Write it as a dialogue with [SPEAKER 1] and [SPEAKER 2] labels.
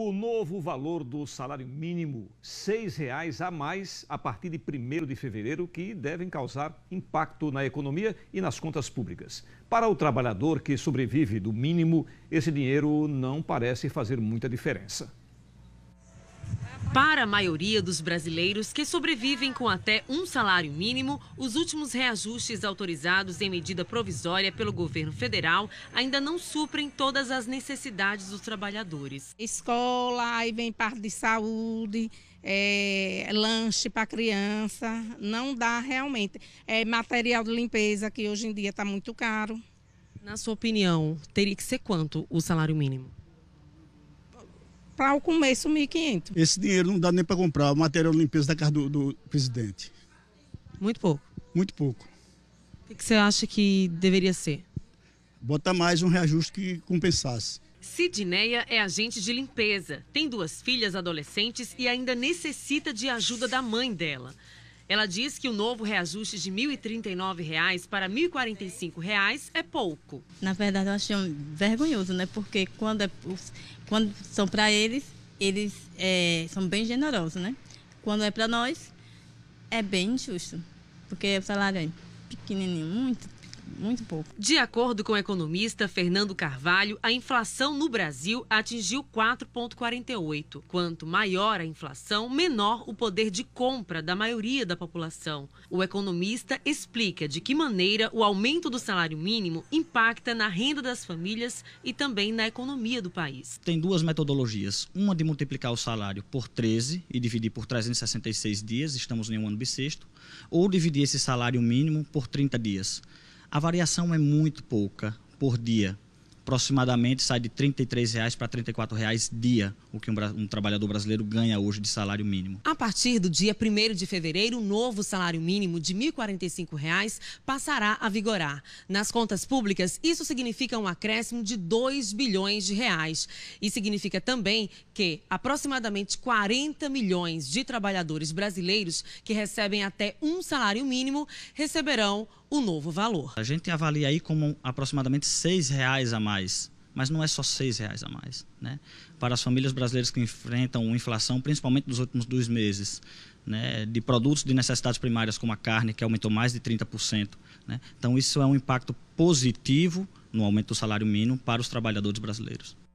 [SPEAKER 1] O novo valor do salário mínimo, R$ 6,00 a mais a partir de 1 de fevereiro, que devem causar impacto na economia e nas contas públicas. Para o trabalhador que sobrevive do mínimo, esse dinheiro não parece fazer muita diferença.
[SPEAKER 2] Para a maioria dos brasileiros que sobrevivem com até um salário mínimo, os últimos reajustes autorizados em medida provisória pelo governo federal ainda não suprem todas as necessidades dos trabalhadores. Escola, aí vem parte de saúde, é, lanche para criança, não dá realmente. É, material de limpeza, que hoje em dia está muito caro. Na sua opinião, teria que ser quanto o salário mínimo?
[SPEAKER 1] para o começo 1.500. Esse dinheiro não dá nem para comprar o material de limpeza da casa do, do presidente. Muito pouco. Muito pouco.
[SPEAKER 2] O que, que você acha que deveria ser?
[SPEAKER 1] Bota mais um reajuste que compensasse.
[SPEAKER 2] Sidneia é agente de limpeza, tem duas filhas adolescentes e ainda necessita de ajuda da mãe dela. Ela diz que o novo reajuste de R$ 1.039 para R$ 1.045 é pouco. Na verdade, eu achei vergonhoso, né? Porque quando, é, quando são para eles, eles é, são bem generosos, né? Quando é para nós, é bem injusto, porque o salário é pequenininho, muito muito pouco. De acordo com o economista Fernando Carvalho, a inflação no Brasil atingiu 4,48. Quanto maior a inflação, menor o poder de compra da maioria da população. O economista explica de que maneira o aumento do salário mínimo impacta na renda das famílias e também na economia do país.
[SPEAKER 1] Tem duas metodologias. Uma de multiplicar o salário por 13 e dividir por 366 dias, estamos em um ano bissexto, ou dividir esse salário mínimo por 30 dias. A variação é muito pouca por dia. Aproximadamente sai de R$ 33,00 para R$ 34,00 dia, o que um, um, trabalhador brasileiro ganha hoje de salário mínimo.
[SPEAKER 2] A partir do dia 1 de fevereiro, o novo salário mínimo de R$ 1.045 passará a vigorar. Nas contas públicas, isso significa um acréscimo de 2 bilhões de reais. E significa também que aproximadamente 40 milhões de trabalhadores brasileiros que recebem até um salário mínimo receberão o novo valor.
[SPEAKER 1] A gente avalia aí como aproximadamente seis reais a mais, mas não é só seis reais a mais, né? Para as famílias brasileiras que enfrentam inflação, principalmente nos últimos dois meses, né, de produtos de necessidades primárias como a carne, que aumentou mais de 30%. Né? Então, isso é um impacto positivo no aumento do salário mínimo para os trabalhadores brasileiros.